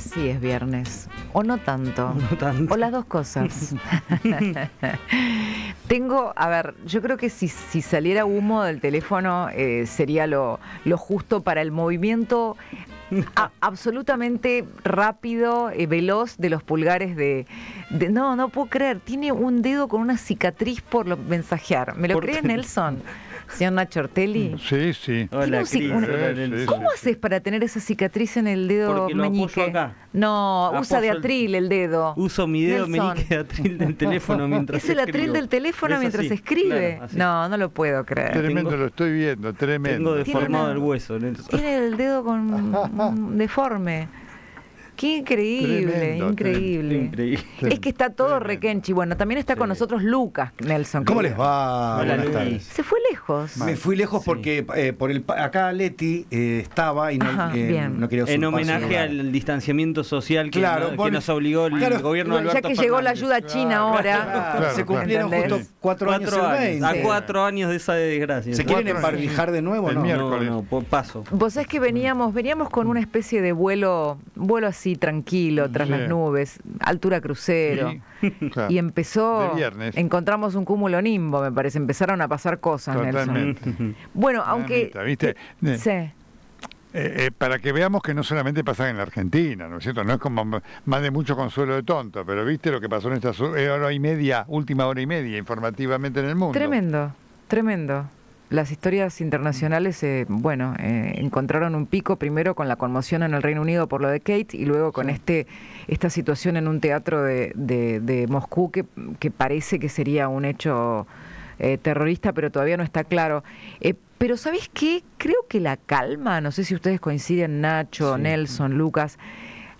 si es viernes, o no tanto, o las dos cosas. Tengo, a ver, yo creo que si, saliera humo del teléfono eh, sería lo, justo para el movimiento absolutamente rápido, y veloz de los pulgares de, No, no puedo creer, tiene un dedo con una cicatriz por lo, mensajear. ¿Me lo cree Nelson? Señor Nacho mm. Sí, sí. ¿Cómo haces para tener esa cicatriz en el dedo meñique? No, usa de atril el... dedo. Uso mi dedo meñique de atril del teléfono mientras Es el atril del teléfono mientras escribe. no, no lo puedo creer. Tremendo, lo estoy viendo, tremendo. Tengo deformado el hueso, Tiene el dedo con deforme. Qué increíble, increíble. Es que está todo rekenchi. Bueno, también está con nosotros Lucas Nelson. ¿Cómo les va? Hola, Se fue lejos. Me fui lejos porque eh, por el acá Leti eh, estaba y no, eh, no En homenaje al distanciamiento social que, nos obligó el gobierno Ya que llegó la ayuda china ahora. Se cumplieron justo cuatro, años. a cuatro años de esa desgracia. ¿Se quieren embarbijar de nuevo? El no, no, paso. Vos sabés que veníamos, veníamos con una especie de vuelo, vuelo así tranquilo, tras las nubes, altura crucero. Y empezó, encontramos un cúmulo nimbo, me parece, empezaron a pasar cosas, bueno, aunque... Eh, eh, para que veamos que no solamente pasa en la Argentina, ¿no es cierto? No es como más de mucho consuelo de tonto, pero viste lo que pasó en esta eh, hora y media, última hora y media informativamente en el mundo. Tremendo, tremendo las historias internacionales, eh, bueno, eh, encontraron un pico primero con la conmoción en el Reino Unido por lo de Kate y luego con este esta situación en un teatro de, de, Moscú que, que, parece que sería un hecho eh, terrorista, pero todavía no está claro. pero sabéis qué? Creo que la calma, no sé si ustedes coinciden, Nacho, Nelson, Lucas,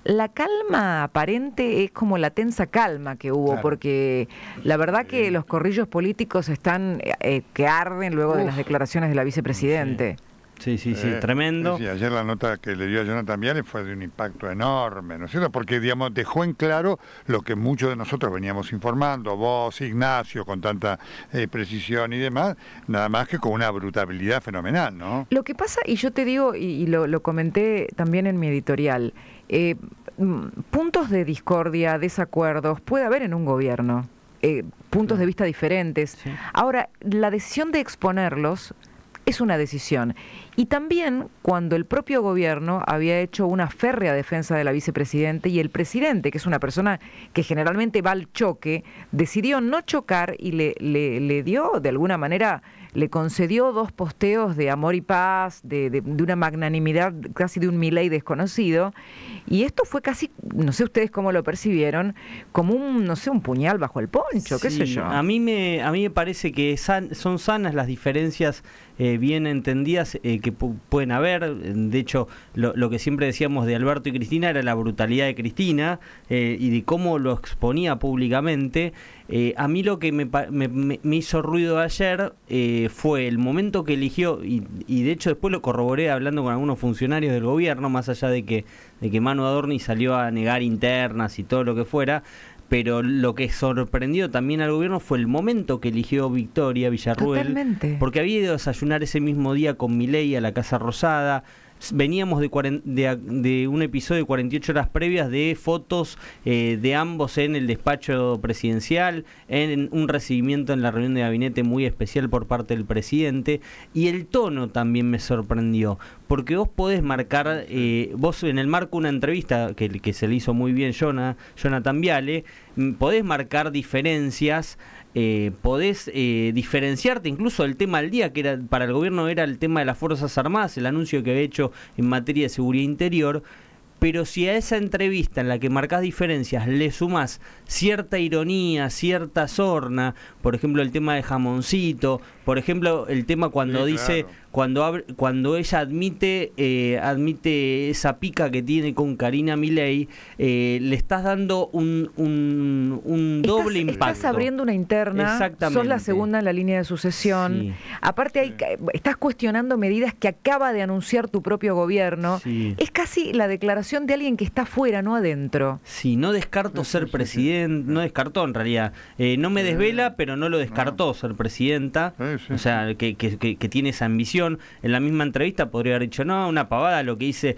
la calma aparente es como la tensa calma que hubo, porque la verdad que los corrillos políticos están eh, eh, que arden luego de las declaraciones de la vicepresidente. Sí, sí, sí, eh, tremendo. ayer la nota que le dio a Jonathan también fue de un impacto enorme, ¿no es cierto? Porque, digamos, dejó en claro lo que muchos de nosotros veníamos informando, vos, Ignacio, con tanta eh, precisión y demás, nada más que con una brutabilidad fenomenal, ¿no? Lo que pasa, y yo te digo, y, lo, comenté también en mi editorial, eh, mm, puntos de discordia, desacuerdos, puede haber en un gobierno. puntos de vista diferentes. Ahora, la decisión de exponerlos es una decisión. Y también cuando el propio gobierno había hecho una férrea defensa de la vicepresidenta y el presidente, que es una persona que generalmente va al choque, decidió no chocar y le, dio, de alguna manera, le concedió dos posteos de amor y paz, de, una magnanimidad casi de un Milei desconocido. Y esto fue casi, no sé ustedes cómo lo percibieron, como un, no sé, un puñal bajo el poncho, qué sé yo. A mí me, a mí me parece que son sanas las diferencias eh, bien entendidas eh, que pueden haber. De hecho, lo, que siempre decíamos de Alberto y Cristina era la brutalidad de Cristina eh, y de cómo lo exponía públicamente. a mí lo que me, me, hizo ruido ayer fue el momento que eligió, y, y, de hecho después lo corroboré hablando con algunos funcionarios del gobierno, más allá de que, de que Manu Adorni salió a negar internas y todo lo que fuera, pero lo que sorprendió también al gobierno fue el momento que eligió Victoria Villarruel. Totalmente. Porque había ido a desayunar ese mismo día con Milei a la Casa Rosada veníamos de, un episodio de 48 horas previas de fotos eh, de ambos en el despacho presidencial, en un recibimiento en la reunión de gabinete muy especial por parte del presidente, y el tono también me sorprendió, porque vos podés marcar, eh, vos en el marco de una entrevista que, que se le hizo muy bien Jonah, Jonathan Viale, mm, podés marcar diferencias eh, podés eh, diferenciarte incluso del tema del día, que era, para el gobierno era el tema de las Fuerzas Armadas, el anuncio que había hecho en materia de seguridad interior. Pero si a esa entrevista en la que marcas diferencias le sumás cierta ironía, cierta sorna, por ejemplo el tema de jamoncito, por ejemplo, el tema cuando dice, cuando, cuando ella admite, eh, admite esa pica que tiene con Karina Milei, eh, le estás dando un, doble impacto. Estás abriendo una interna, Exactamente. sos la segunda en la línea de sucesión. Aparte, hay, estás cuestionando medidas que acaba de anunciar tu propio gobierno. Es casi la declaración de alguien que está fuera, no adentro. Sí, no descarto ser presidente, no descartó en realidad. Eh, no me desvela, pero no lo descartó ser presidenta. O sea, que, que, tiene esa ambición. En la misma entrevista podría haber dicho, no, una pavada lo que dice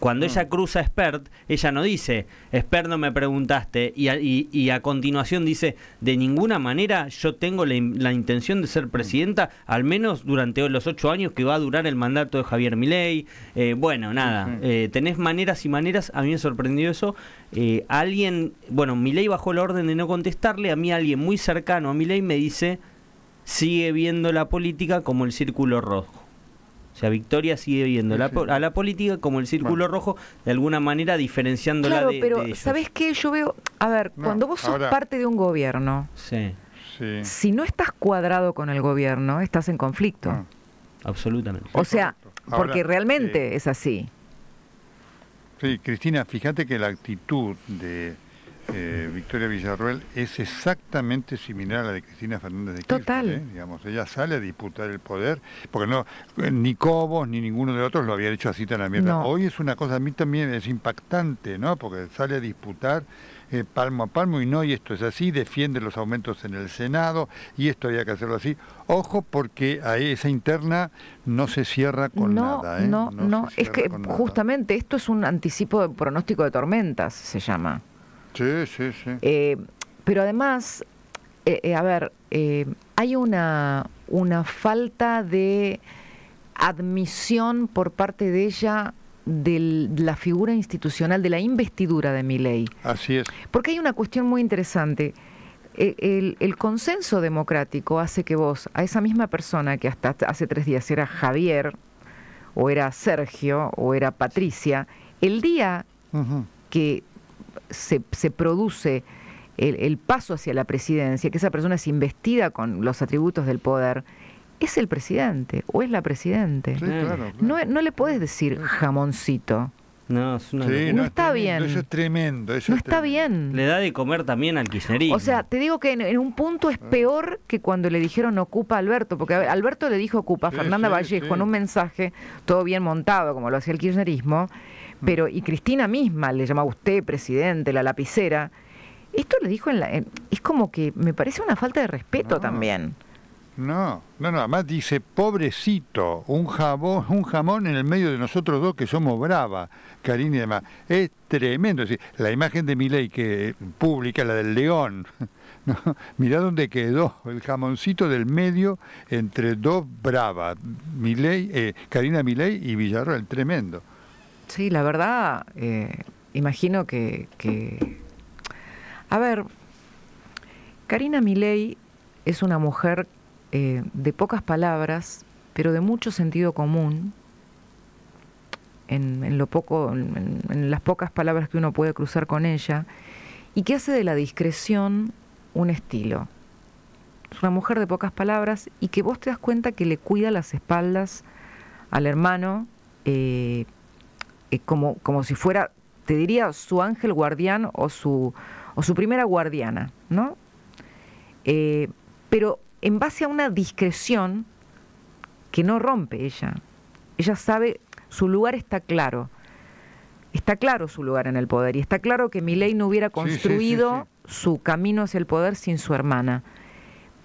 cuando ah. ella cruza a Spert, ella no dice, Spert no me preguntaste. Y a, y, a continuación dice, de ninguna manera yo tengo la, intención de ser presidenta, al menos durante los ocho años que va a durar el mandato de Javier Milei. Eh, bueno, nada, eh, tenés maneras y maneras, a mí me sorprendió eso. Eh, alguien, bueno, Milei bajó la orden de no contestarle, a mí alguien muy cercano a Milei me dice sigue viendo la política como el círculo rojo. O sea, Victoria sigue viendo a la política como el círculo rojo, de alguna manera diferenciándola claro, de, pero sabes qué? Yo veo, a ver, cuando vos sos parte de un gobierno, si no estás cuadrado con el gobierno, estás en conflicto. Ah. Absolutamente. O sea, porque realmente eh, es así. Sí, Cristina, fíjate que la actitud de eh, Victoria Villarruel es exactamente similar a la de Cristina Fernández de Kirchner. ¿eh? Digamos, ella sale a disputar el poder, porque no eh, ni Cobos ni ninguno de los otros lo había hecho así tan a mierda. Hoy es una cosa, a mí también es impactante, ¿no? Porque sale a disputar palmo a palmo y no, y esto es así, defiende los aumentos en el Senado y esto había que hacerlo así. Ojo porque ahí esa interna no se cierra con nada. No, no, es que justamente esto es un anticipo de pronóstico de tormentas, se llama. Sí, sí, sí. Eh, pero además, eh, eh, a ver, hay una, una falta de admisión por parte de ella de la figura institucional, de la investidura de mi ley. Así es. Porque hay una cuestión muy interesante. E, el, consenso democrático hace que vos, a esa misma persona que hasta hace tres días era Javier, o era Sergio, o era Patricia, el día que se, se produce el, paso hacia la presidencia, que esa persona es investida con los atributos del poder, es el presidente o es la presidente. No, le puedes decir jamoncito. No, es una no, está bien. Eso es tremendo. Eso no está bien. Le da de comer también al kirchnerismo. O sea, te digo que en, un punto es ah. peor que cuando le dijeron ocupa a Alberto, porque Alberto le dijo ocupa a Fernanda Vallejo en un mensaje todo bien montado, como lo hacía el kirchnerismo. Mm. Pero, y Cristina misma le llama a usted presidente, la lapicera. Esto le dijo en la. es como que me parece una falta de respeto también. No, no, no, además dice, pobrecito, un jamón, un jamón en el medio de nosotros dos que somos brava, Karina y demás. Es tremendo. Es decir, la imagen de Milei que eh, publica, la del león, ¿no? mirá dónde quedó el jamoncito del medio entre dos bravas, Milei, eh, Karina Milei y Villarroel, tremendo. Sí, la verdad, eh, imagino que, A ver, Karina Milei es una mujer eh, de pocas palabras, pero de mucho sentido común. En, lo poco, en, las pocas palabras que uno puede cruzar con ella, y que hace de la discreción un estilo. Es una mujer de pocas palabras y que vos te das cuenta que le cuida las espaldas al hermano, eh, eh, como, como si fuera, te diría, su ángel guardián o su, o su primera guardiana, ¿no? Eh, pero en base a una discreción que no rompe ella. Ella sabe, su lugar está claro. Está claro su lugar en el poder y está claro que Milei no hubiera construido su camino hacia el poder sin su hermana.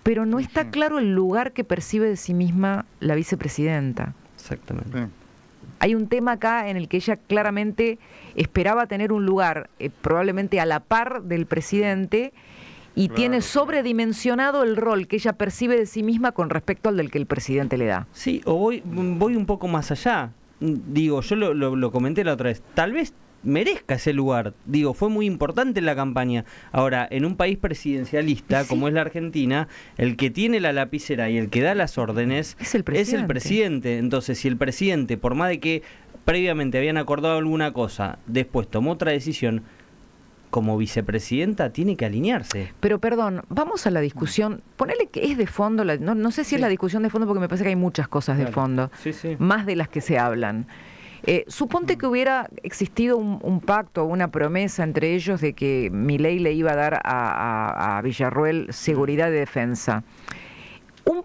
Pero no está claro el lugar que percibe de sí misma la vicepresidenta. Exactamente hay un tema acá en el que ella claramente esperaba tener un lugar, eh, probablemente a la par del presidente, y tiene sobredimensionado el rol que ella percibe de sí misma con respecto al del que el presidente le da. Sí, o voy, voy un poco más allá. Digo, yo lo, lo comenté la otra vez. Tal vez merezca ese lugar. Digo, fue muy importante la campaña. Ahora, en un país presidencialista como es la Argentina, el que tiene la lapicera y el que da las órdenes es el presidente. Entonces, si el presidente, por más de que previamente habían acordado alguna cosa, después tomó otra decisión, como vicepresidenta tiene que alinearse. Pero perdón, vamos a la discusión, ponele que es de fondo, no, sé si es la discusión de fondo porque me parece que hay muchas cosas de fondo, más de las que se hablan. Eh, suponte que hubiera existido un, pacto, una promesa entre ellos de que ley le iba a dar a, Villarruel seguridad y defensa. Un,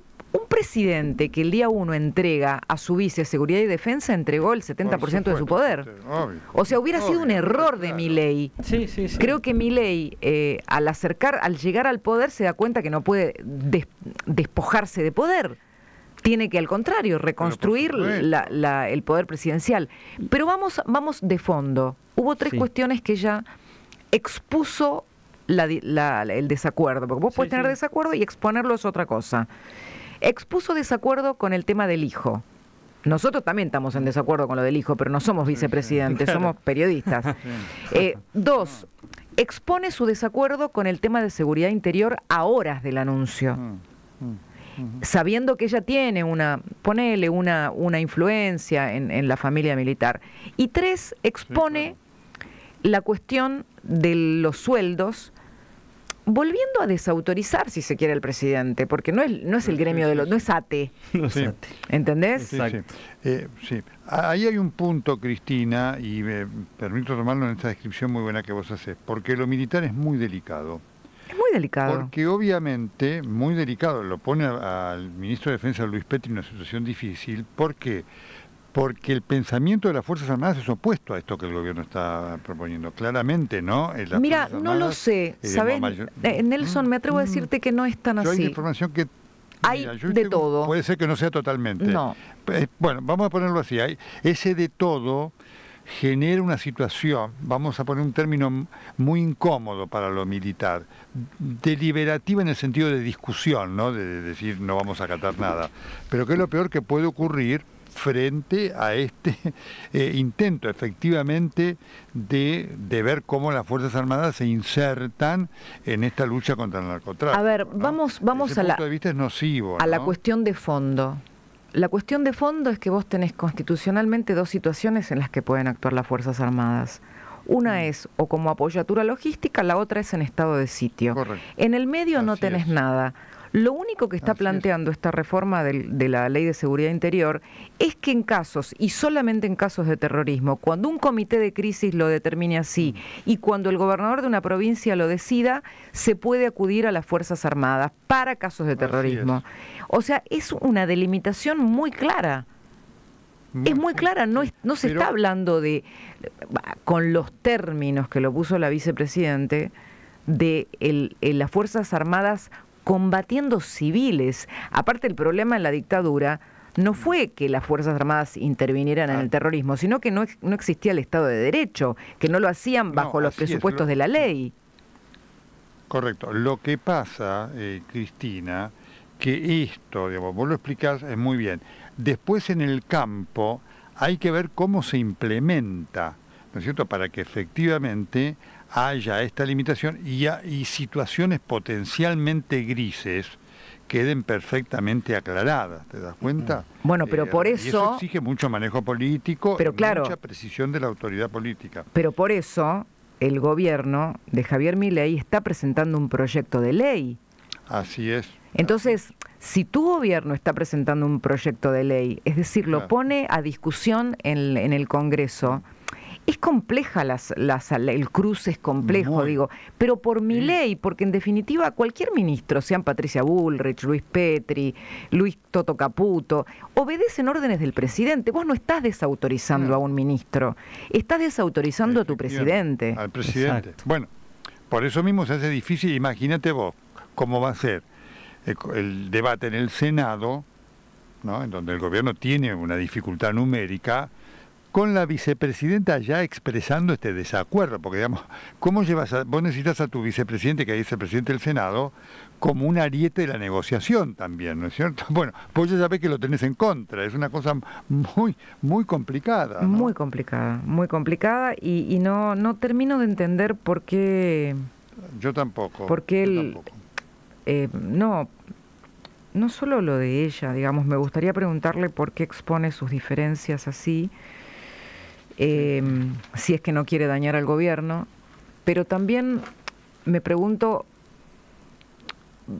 presidente que el día uno entrega a su vice seguridad y defensa entregó el 70% de su poder. o sea, hubiera sido un error de mi ley Creo que Milei, eh, al acercar, al llegar al poder, se da cuenta que no puede despojarse de poder tiene que al contrario reconstruir el poder presidencial. Pero vamos, vamos de fondo. Hubo tres cuestiones que ya expuso el desacuerdo, porque vos puedes tener desacuerdo y exponerlo es otra cosa. Expuso desacuerdo con el tema del hijo. Nosotros también estamos en desacuerdo con lo del hijo, pero no somos vicepresidentes, somos periodistas. Eh, dos, expone su desacuerdo con el tema de seguridad interior a horas del anuncio. Mm sabiendo que ella tiene una, ponele una, una influencia en, la familia militar. Y tres, expone la cuestión de los sueldos, volviendo a desautorizar, si se quiere, al presidente, porque no es, no es el gremio de los, no es ATE. ¿Entendés? sí, eh, Ahí hay un punto, Cristina, y me permito tomarlo en esta descripción muy buena que vos haces, porque lo militar es muy delicado delicado. Porque obviamente, muy delicado, lo pone al ministro de Defensa Luis Petri en una situación difícil. ¿Por qué? Porque el pensamiento de las Fuerzas Armadas es opuesto a esto que el gobierno está proponiendo. Claramente, ¿no? Eh, mira, no lo sé. Eh, ¿Sabes? Eh, Nelson, me atrevo a mm, decirte que no es tan Yo así. Hay información que hay de todo. Puede ser que no sea totalmente. No. bueno, vamos a ponerlo así. Hay ese de todo genera una situación, vamos a poner un término muy incómodo para lo militar, deliberativa en el sentido de discusión, ¿no? de decir no vamos a acatar nada, pero que es lo peor que puede ocurrir frente a este eh, intento efectivamente de, de, ver cómo las Fuerzas Armadas se insertan en esta lucha contra el narcotráfico. A ver, vamos, vamos a la cuestión de fondo la cuestión de fondo es que vos tenés constitucionalmente dos situaciones en las que pueden actuar las Fuerzas Armadas. Una mm. es o como apoyatura logística, la otra es en estado de sitio. En el medio no tenés nada. Lo único que está planteando esta reforma de la Ley de Seguridad Interior es que en casos, y solamente en casos de terrorismo, cuando un comité de crisis lo determine así mm. y cuando el gobernador de una provincia lo decida, se puede acudir a las Fuerzas Armadas para casos de terrorismo. O sea, es una delimitación muy clara. es muy clara, no, se está hablando de, con los términos que lo puso la vicepresidente, de las Fuerzas Armadas combatiendo civiles. Aparte el problema en la dictadura no fue que las Fuerzas Armadas intervinieran en el ah. terrorismo, sino que no, existía el Estado de Derecho, que no lo hacían bajo los presupuestos de la ley. Correcto. Lo que pasa, eh, Cristina, que esto, digamos, vos lo explicás muy bien. Después en el campo hay que ver cómo se implementa, ¿no es cierto?, para que efectivamente haya esta limitación y, situaciones potencialmente grises queden perfectamente aclaradas, ¿te das cuenta? Bueno, pero eh, por eso... exige mucho manejo político, pero mucha precisión de la autoridad política. Pero por eso el gobierno de Javier Milei está presentando un proyecto de ley. Así es. Entonces, si tu gobierno está presentando un proyecto de ley, es decir, lo pone a discusión en el Congreso, es compleja, las, las, el cruce es complejo, digo, pero por mi ley, porque en definitiva cualquier ministro, sean Patricia Bullrich, Luis Petri, Luis Toto Caputo, obedecen órdenes del presidente. Vos no estás desautorizando a un ministro, estás desautorizando a tu presidente. Al presidente. Bueno, por eso mismo se hace difícil, imagínate vos cómo va a ser el debate en el Senado, ¿no? en donde el gobierno tiene una dificultad numérica, con la vicepresidenta ya expresando este desacuerdo, porque digamos, ¿cómo llevas a, vos necesitas a tu vicepresidente, que es el presidente del Senado, como un ariete de la negociación también, ¿no es cierto? Bueno, vos ya sabés que lo tenés en contra, es una cosa muy, muy complicada. Muy complicada, muy complicada, y, no, no termino de entender por qué... Yo tampoco. Porque él... Eh, no, no solo lo de ella, digamos, me gustaría preguntarle por qué expone sus diferencias así, Em, si es que no quiere dañar al gobierno, pero también me pregunto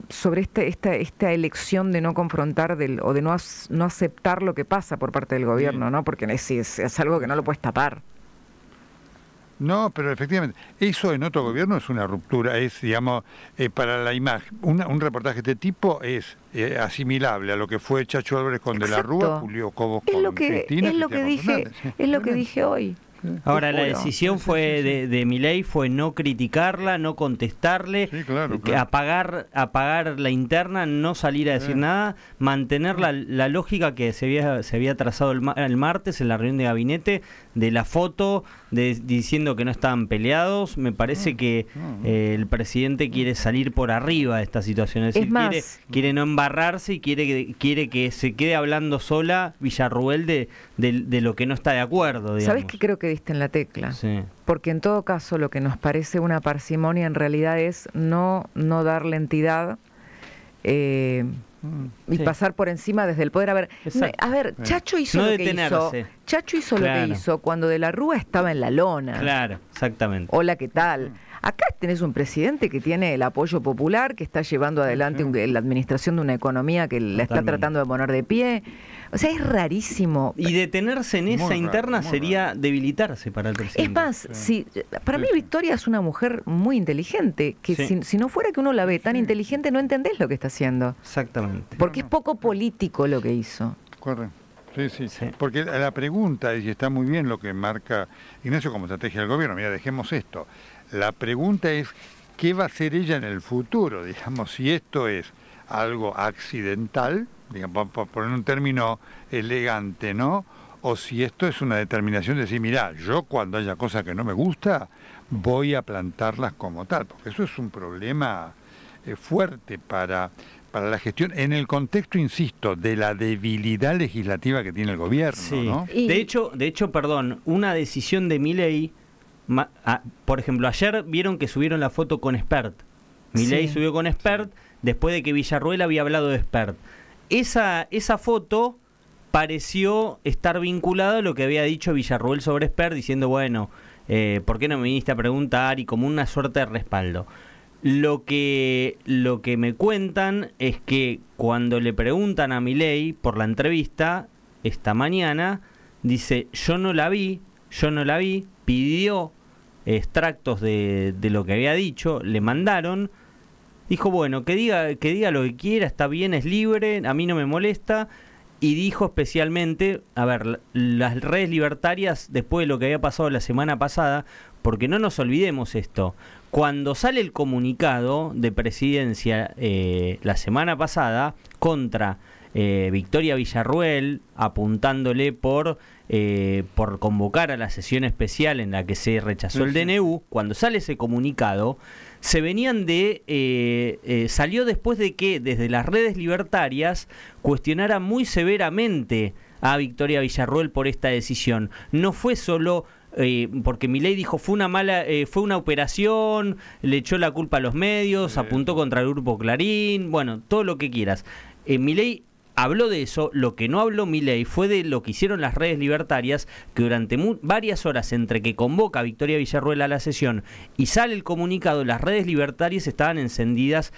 sobre este, esta, esta elección de no confrontar del, o de no, no aceptar lo que pasa por parte del gobierno, ¿no? porque es algo que no lo puedes tapar. No, pero efectivamente, eso en otro gobierno es una ruptura, es, digamos, eh, para la imagen. un reportaje de este tipo es eh, asimilable a lo que fue Chacho Álvarez con De la Rúa, Julio Cobos con lo que, Es lo que dije, es lo que dije hoy. Ahora, la decisión fue de, de Milei fue no criticarla, no contestarle, Apagar, apagar la interna, no salir a decir nada, mantener la, la, lógica que se había, se había trazado el, martes en la reunión de gabinete de la foto de, diciendo que no estaban peleados. Me parece ah, que ah, ah. Eh, el presidente quiere salir por arriba de esta situación. Es, quiere, no embarrarse y quiere que, quiere que se quede hablando sola Villarruel de, de, lo que no está de acuerdo. ¿Sabes qué creo que en la tecla. Porque en todo caso lo que nos parece una parsimonia en realidad es no, no darle entidad eh, y pasar por encima desde el poder. A ver, a ver Chacho hizo lo que hizo. Chacho hizo lo que hizo cuando de la Rúa estaba en la lona. Claro, exactamente. Hola, ¿qué tal? Acá tenés un presidente que tiene el apoyo popular, que está llevando adelante la administración de una economía que la está tratando de poner de pie. O sea, es rarísimo. Y detenerse en esa interna sería debilitarse para el presidente. Es más, si, para mí Victoria es una mujer muy inteligente, que si, no fuera que uno la ve tan inteligente, no entendés lo que está haciendo. Exactamente. Porque es poco político lo que hizo. corre Sí, sí, sí, Porque la pregunta, y está muy bien lo que marca Ignacio como estrategia del gobierno, mira, dejemos esto. La pregunta es, ¿qué va a hacer ella en el futuro? Digamos, si esto es algo accidental, por poner un término elegante, ¿no? O si esto es una determinación de decir, mira, yo cuando haya cosas que no me gusta, voy a plantarlas como tal, porque eso es un problema eh, fuerte para, para la gestión, en el contexto, insisto, de la debilidad legislativa que tiene el gobierno. ¿no? De, hecho, de hecho, perdón, una decisión de mi ley, por ejemplo, ayer vieron que subieron la foto con Expert. mi ley subió con Expert después de que Villarruel había hablado de Expert esa, esa foto pareció estar vinculada a lo que había dicho Villarruel sobre Esper, diciendo, bueno, eh, ¿por qué no me viniste a preguntar? Y como una suerte de respaldo. Lo que, lo que me cuentan es que cuando le preguntan a Milei por la entrevista, esta mañana, dice, yo no la vi, yo no la vi, pidió extractos de, de lo que había dicho, le mandaron, dijo, bueno, que diga, que diga lo que quiera, está bien, es libre, a mí no me molesta. Y dijo especialmente, a ver, las redes libertarias, después de lo que había pasado la semana pasada, porque no nos olvidemos esto, cuando sale el comunicado de presidencia eh, la semana pasada contra eh, Victoria Villarruel apuntándole por, eh, por convocar a la sesión especial en la que se rechazó el DNU, cuando sale ese comunicado, se venían de. Eh, salió después de que desde las redes libertarias cuestionara muy severamente a Victoria Villarruel por esta decisión. No fue solo. porque Milei dijo fue una mala fue una operación le echó la culpa a los medios apuntó contra el grupo Clarín bueno todo lo que quieras Milei habló de eso, lo que no habló Milei fue de lo que hicieron las redes libertarias, que durante varias horas entre que convoca Victoria Villarruel a la sesión y sale el comunicado, las redes libertarias estaban encendidas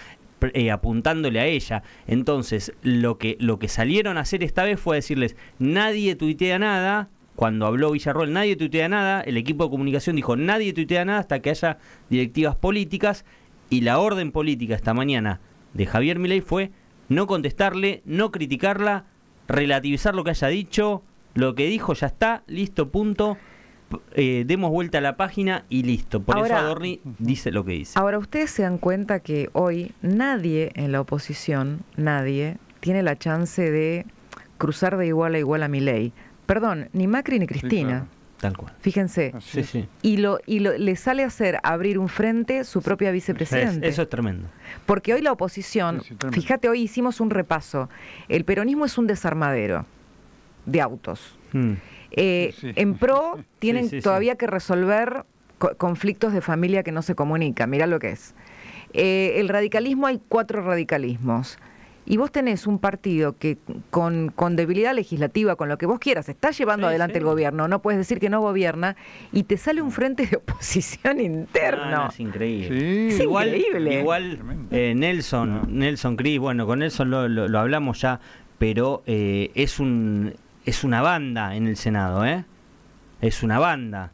eh, apuntándole a ella. Entonces, lo que, lo que salieron a hacer esta vez fue decirles, nadie tuitea nada, cuando habló Villarroel, nadie tuitea nada, el equipo de comunicación dijo, nadie tuitea nada hasta que haya directivas políticas, y la orden política esta mañana de Javier Milei fue no contestarle, no criticarla, relativizar lo que haya dicho, lo que dijo ya está, listo, punto. Eh, demos vuelta a la página y listo. Por eso Adorni dice lo que dice. Ahora, ustedes se dan cuenta que hoy nadie en la oposición, nadie, tiene la chance de cruzar de igual a igual a mi ley. Perdón, ni Macri ni Cristina. Tal cual. Fíjense. Y, lo, y lo, le sale a hacer abrir un frente su propia vicepresidente eso es tremendo. Porque hoy la oposición, fíjate, hoy hicimos un repaso. El peronismo es un desarmadero de autos. Mm. Eh, en pro tienen todavía que resolver conflictos de familia que no se comunican. Mirá lo que es. Eh, el radicalismo, hay cuatro radicalismos y vos tenés un partido que con, con debilidad legislativa, con lo que vos quieras, está llevando adelante el gobierno, no puedes decir que no gobierna, y te sale un frente de oposición interno. Ah, es increíble. Es increíble. Igual eh, Nelson, Nelson Cris, bueno, con Nelson lo, hablamos ya, pero eh, es, un, es una banda en el Senado, ¿eh? Es una banda.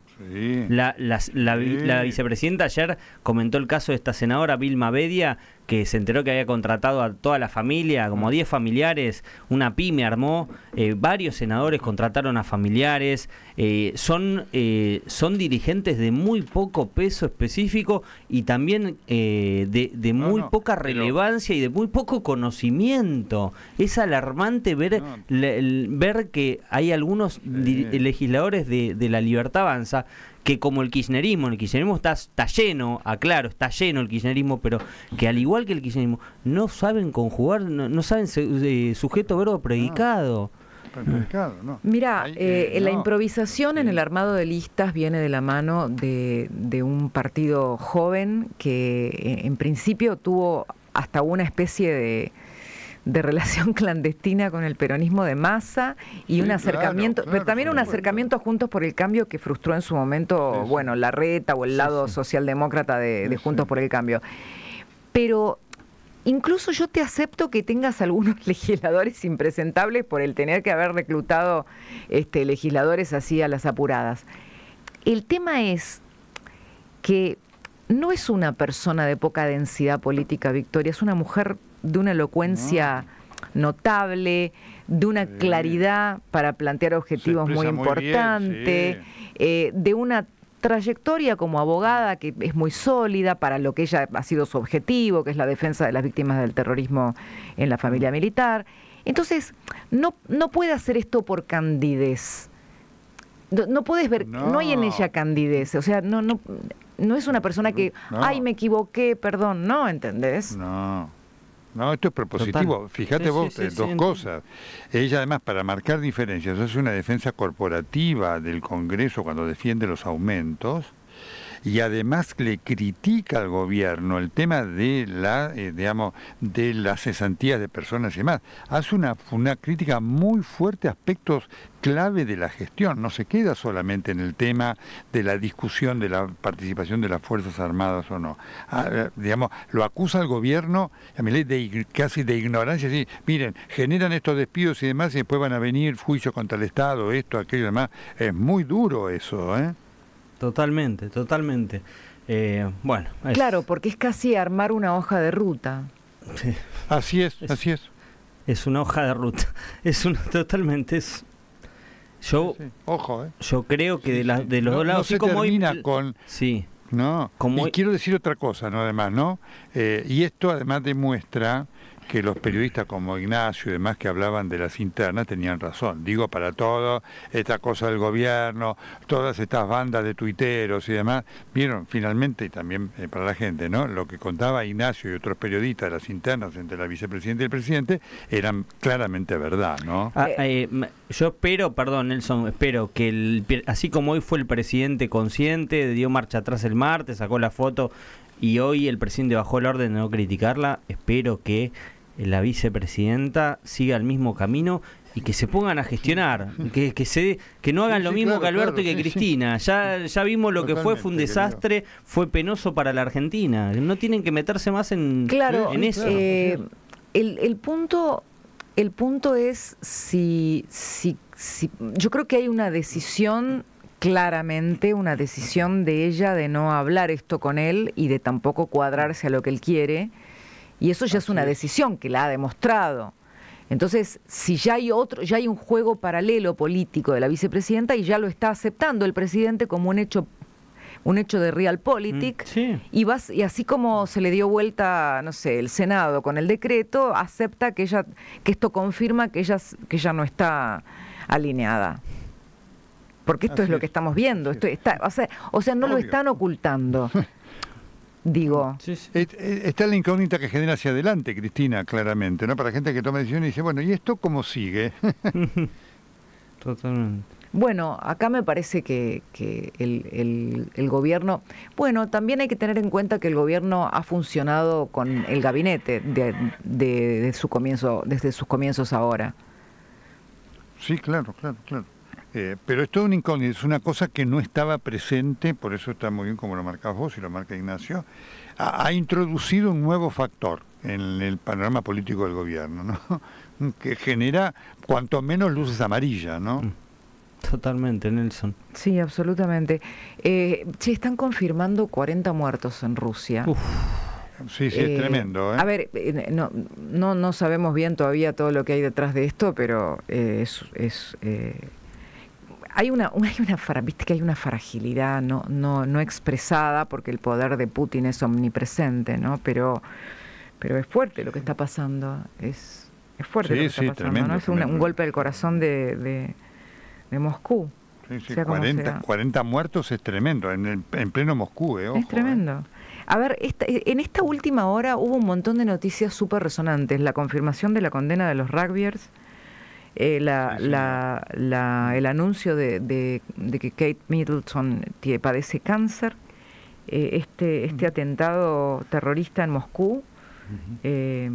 la, la, vicepresidenta ayer comentó el caso de esta senadora Vilma Bedia, que se enteró que había contratado a toda la familia, como 10 familiares, una pyme armó, eh, varios senadores contrataron a familiares, eh, son, eh, son dirigentes de muy poco peso específico y también de, muy poca relevancia y de muy poco conocimiento. Es alarmante ver, ver que hay algunos legisladores de, la libertad avanza que como el kirchnerismo, el kirchnerismo está, está lleno, Ah, claro, está lleno el kirchnerismo, pero que al igual que el kirchnerismo, no saben conjugar, no, saben eh, sujeto, verbo, predicado. Ah, no. Mira, eh, eh, la improvisación en el armado de listas viene de la mano de un partido joven que en principio tuvo hasta una especie de de relación clandestina con el peronismo de masa y un acercamiento, pero también un acercamiento juntos por el cambio que frustró en su momento, bueno, la reta o el lado socialdemócrata de, Juntos por el Cambio. Pero incluso yo te acepto que tengas algunos legisladores impresentables por el tener que haber reclutado este, legisladores así a las apuradas. El tema es que no es una persona de poca densidad política, Victoria, es una mujer de una elocuencia ah. notable, de una claridad para plantear objetivos muy importantes, eh, de una trayectoria como abogada que es muy sólida para lo que ella ha sido su objetivo, que es la defensa de las víctimas del terrorismo en la familia mm. militar. Entonces, no, no puede hacer esto por candidez. No, puedes ver, no. hay en ella candidez, o sea, no, no, no es una persona que, ay, me equivoqué, perdón, no, ¿entendés? No. No, esto es propositivo. Fíjate vos, eh, dos cosas. Ella además, para marcar diferencias, hace una defensa corporativa del Congreso cuando defiende los aumentos y además le critica al gobierno el tema de la, eh, digamos, de las cesantías de personas y demás. Hace una, una crítica muy fuerte a aspectos clave de la gestión, no se queda solamente en el tema de la discusión de la participación de las Fuerzas Armadas o no. digamos, lo acusa al gobierno, a mi de, casi de ignorancia, miren, generan estos despidos y demás y después van a venir juicios contra el Estado, esto, aquello y demás. Es muy duro eso, ¿eh? Totalmente, totalmente. Eh, bueno. Claro, porque es casi armar una hoja de ruta. Así es, así es. Es una hoja de ruta. Es una totalmente es. Yo, ojo, eh. yo creo que de, de los dos lados, como termina con, sí. No, como y quiero decir otra cosa, no además, ¿no? Eh, y esto además demuestra que los periodistas como Ignacio y demás que hablaban de las internas tenían razón. Digo, para todo, esta cosa del gobierno, todas estas bandas de tuiteros y demás, vieron finalmente, y también eh, para la gente, ¿no? Lo que contaba Ignacio y otros periodistas de las internas entre la vicepresidenta y el presidente eran claramente verdad, ¿no? Ah, eh, yo espero, perdón Nelson, espero que el, así como hoy fue el presidente consciente, dio marcha atrás el martes, sacó la foto y hoy el presidente bajó el orden de no criticarla, espero que eh, la vicepresidenta siga el mismo camino y que se pongan a gestionar, que, que, se, que no hagan lo mismo que Alberto y que Cristina. Ya, ya vimos lo que fue, fue un desastre, fue penoso para la Argentina. No tienen que meterse más en, claro, en eh, eso. el, punto, el punto es si, si, si... Yo creo que hay una decisión claramente una decisión de ella de no hablar esto con él y de tampoco cuadrarse a lo que él quiere y eso ya es una decisión que la ha demostrado. Entonces, si ya hay otro, ya hay un juego paralelo político de la vicepresidenta y ya lo está aceptando el presidente como un hecho un hecho de realpolitik, mm, y, vas, y así como se le dio vuelta, no sé, el Senado con el decreto, acepta que ella, que esto confirma que ella, que ella no está alineada. Porque esto es lo que estamos viendo, esto está, o sea, o sea no lo están ocultando. digo. Está la incógnita que genera hacia adelante, Cristina, claramente, ¿no? Para gente que toma decisiones y dice, bueno, ¿y esto cómo sigue? Totalmente. Bueno, acá me parece que, que el, el, gobierno, bueno, también hay que tener en cuenta que el gobierno ha funcionado con el gabinete de, su comienzo, desde sus comienzos ahora. Sí, claro, claro, claro. Eh, pero esto es un incógnito, es una cosa que no estaba presente, por eso está muy bien como lo marcás vos y lo marca Ignacio, ha, introducido un nuevo factor en el panorama político del gobierno, ¿no? que genera cuanto menos luces amarillas, ¿no? Mm. Totalmente, Nelson. Sí, absolutamente. Eh, están confirmando 40 muertos en Rusia. Sí, sí, es eh, tremendo. ¿eh? A ver, eh, no, no, sabemos bien todavía todo lo que hay detrás de esto, pero es hay una, hay una, viste que hay una fragilidad no, no, no expresada, porque el poder de Putin es omnipresente, ¿no? Pero, pero es fuerte lo que está pasando, es, fuerte lo que está pasando, ¿no? Es un, golpe del corazón de, de, Moscú. Sí, sí, 40, muertos es tremendo, en, el, en pleno Moscú, eh, Es eh. tremendo. A ver, esta, en esta última hora hubo un montón de noticias súper resonantes. La confirmación de la condena de los rugbyers, eh, la, el anuncio de, de, de, que Kate Middleton padece cáncer, eh, este, este mm. atentado terrorista en Moscú. Eh,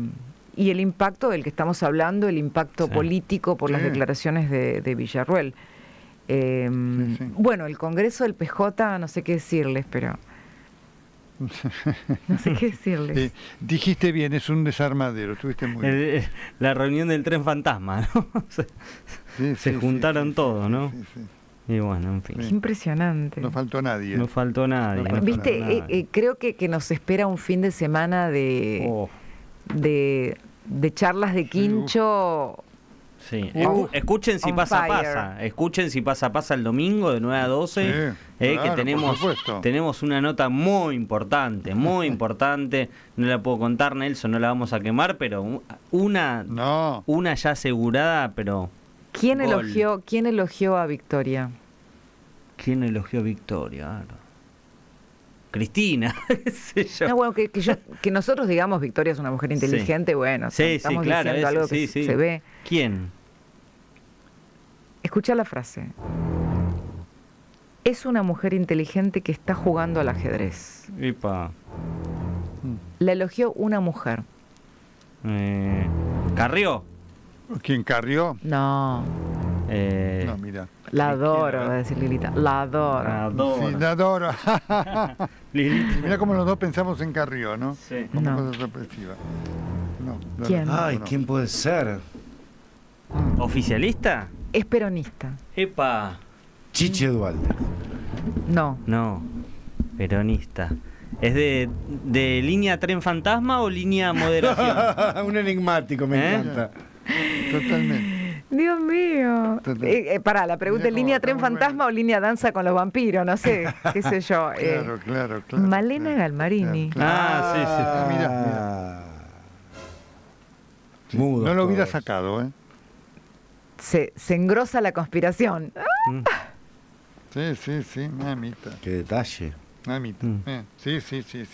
y el impacto del que estamos hablando, el impacto político por las declaraciones de, de Villarruel. Eh, bueno, el Congreso del PJ, no sé qué decirles, pero no sé qué decirles. Eh, dijiste bien, es un desarmadero, estuviste muy eh, la reunión del tren fantasma, ¿no? Se, juntaron todos, ¿no? Y bueno, en fin. Es impresionante. No faltó nadie. No faltó nadie. viste, eh, creo que, que, nos espera un fin de semana de, oh. de, charlas de quincho Escuchen si pasa pasa. Escuchen si pasa pasa el domingo de 9 a 12. Eh, que tenemos, tenemos una nota muy importante, muy importante. No la puedo contar, Nelson, no la vamos a quemar, pero una, una ya asegurada, pero. ¿Quién elogió, ¿Quién elogió a Victoria? ¿Quién elogió a Victoria? Cristina. bueno, que, yo, que, nosotros digamos Victoria es una mujer inteligente, bueno, estamos se ve. ¿Quién? Escucha la frase. Es una mujer inteligente que está jugando al ajedrez. Ipa. La elogió una mujer. Eh, ¿Carrió? ¿Quién carrió? No. Eh, no, mira. La adoro, va a decir Lilita. La adoro. La adoro. Sí, la adoro. Lilita. Mira cómo los dos pensamos en Carrió, ¿no? Sí. Como una cosa represiva No, ¿Quién? Ay, ¿quién puede ser? Mm. ¿Oficialista? es peronista. Epa. Chiche Eduardo. No. No, peronista. ¿Es de, línea tren fantasma o línea moderación? Un enigmático, me ¿Eh? encanta. Totalmente. Dios mío. Eh, eh, pará, la pregunta es línea tren fantasma o línea danza con los vampiros, no sé, qué sé yo. Eh, claro, claro, claro. Malena Galmarini. Ah, sí, sí. Ah, Mira. Mudo, ah. no lo hubiera sacado, ¿eh? se, engrosa la conspiración. Mm. Sí, sí, sí, mamita. Qué detalle. Mamita. Mm. sí, sí, sí,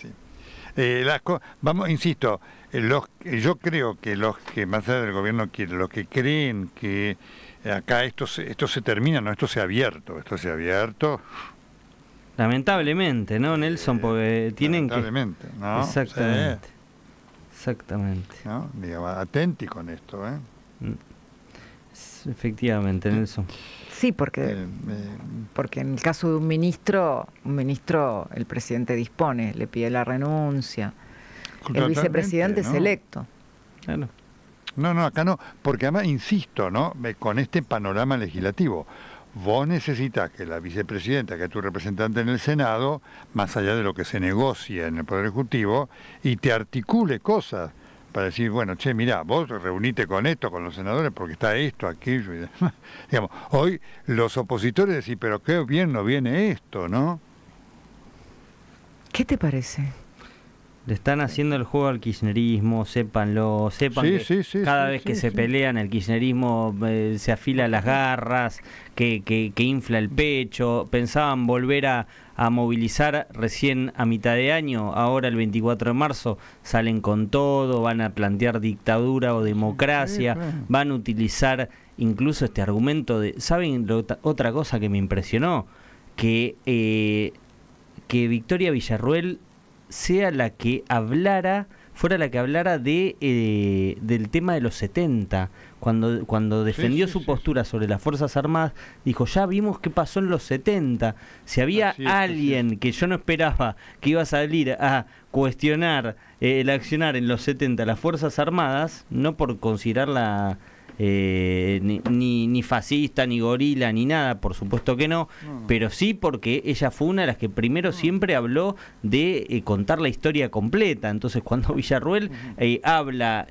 eh, las vamos, insisto, eh, los, eh, yo creo que los que más allá del gobierno quieren, los que creen que acá esto se, esto se termina, no, esto se ha abierto, esto se ha abierto. Lamentablemente, ¿no, Nelson? Porque tienen lamentablemente, ¿no? Exactamente. Exactamente. atenti con esto, ¿eh? Mm efectivamente en eso Sí, porque, eh, porque en el caso de un ministro, un ministro, el presidente dispone, le pide la renuncia. El vicepresidente es electo. No, no, acá no, porque además, insisto, ¿no? Con este panorama legislativo, vos necesitas que la vicepresidenta, que es tu representante en el Senado, más allá de lo que se negocia en el Poder Ejecutivo, y te articule cosas para decir, bueno, che, mira vos reunite con esto, con los senadores, porque está esto, aquello. Y demás. Digamos, hoy los opositores decís, pero qué bien no viene esto, ¿no? ¿Qué te parece? Le están haciendo el juego al kirchnerismo, sépanlo, sepan que cada vez que se pelean el kirchnerismo eh, se afila las garras, que, que, que, infla el pecho. Pensaban volver a, a, movilizar recién a mitad de año, ahora el 24 de marzo salen con todo, van a plantear dictadura o democracia, van a utilizar incluso este argumento de... ¿Saben otra cosa que me impresionó? Que, eh, que Victoria Villarruel sea la que hablara fuera la que hablara de eh, del tema de los 70, cuando, cuando defendió su postura sobre las Fuerzas Armadas, dijo, ya vimos qué pasó en los 70, si había alguien que yo no esperaba que iba a salir a cuestionar eh, el accionar en los 70 las Fuerzas Armadas, no por considerar la... Eh, ni, fascista, ni gorila, ni nada, por supuesto que no, pero sí porque ella fue una de las que primero siempre habló de eh, contar la historia completa. Entonces, cuando Villarruel eh, habla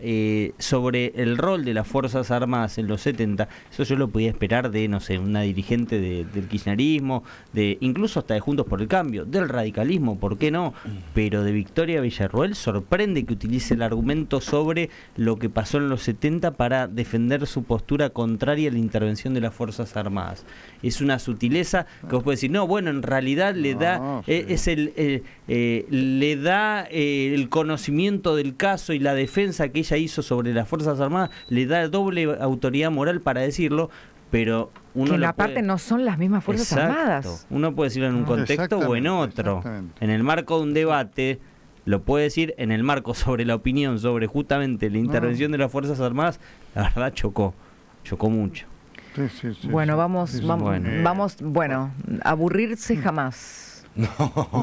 sobre el rol de las Fuerzas Armadas en los 70, eso yo lo podía esperar de, no sé, una dirigente del kirchnerismo, de incluso hasta de Juntos por el Cambio, del radicalismo, ¿por qué no? Pero de Victoria Villarruel sorprende que utilice el argumento sobre lo que pasó en los 70 para defender su postura contraria a la intervención de las Fuerzas Armadas. Es una sutileza que vos podés decir, no, bueno, en realidad le da, eh, es el, eh, eh, le da el conocimiento del caso y la defensa que ella hizo sobre las Fuerzas Armadas, le da doble autoridad moral para decirlo, pero uno que en la parte no son las mismas fuerzas armadas. Uno puede decirlo en un contexto o en otro. En el marco de un debate lo puede decir en el marco sobre la opinión, sobre justamente la intervención ah. de las Fuerzas Armadas, la verdad chocó, chocó mucho. bueno, vamos, vamos, bueno. vamos, bueno, aburrirse mm. jamás. No,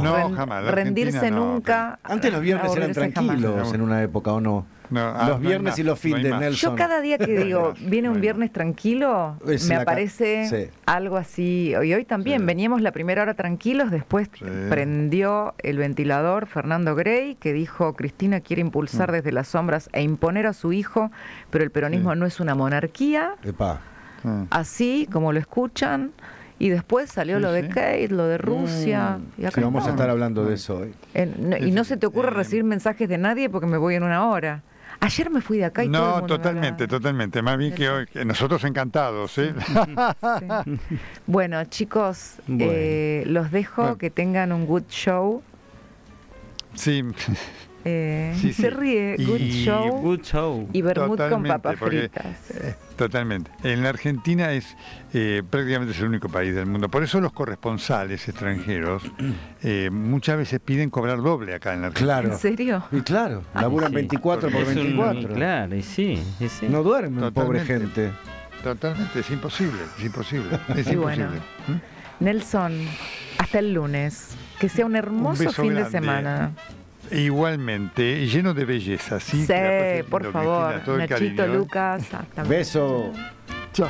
no jamás. Rendirse nunca. Antes los viernes eran tranquilos en una época, ¿o no? los ah, viernes y los fines, de Nelson. Yo cada día que digo, viene un viernes tranquilo, me aparece algo así. Y hoy también, veníamos la primera hora tranquilos, después prendió el ventilador Fernando Grey, que dijo, Cristina quiere impulsar mm. desde las sombras e imponer a su hijo, pero el peronismo no es una monarquía. Mm. Así como lo escuchan. Y después salió lo de Kate, lo de mm. Rusia. vamos a estar hablando de eso hoy. y no se te ocurre recibir eh, mensajes de nadie porque me voy en una hora. Ayer me fui de acá y no, todo el totalmente, totalmente. Más bien que hoy, nosotros encantados. ¿eh? bueno, chicos, eh, los dejo, que tengan un good show. Sí. Eh, se ríe, good show, Y vermut con papas fritas. Eh, totalmente. En la Argentina es eh, prácticamente es el único país del mundo. Por eso los corresponsales extranjeros muchas veces piden cobrar doble acá en la Argentina. Claro. ¿En serio? Y claro, laburan 24 por 24. claro, y sí, sí. No duermen, pobre gente. Totalmente, es imposible, es imposible. ¿Mm? Nelson, hasta el lunes. Que sea un hermoso fin de semana. E igualmente, lleno de belleza, ¿sí? Sí, por favor. Nachito, Lucas. Hasta Beso. Chao.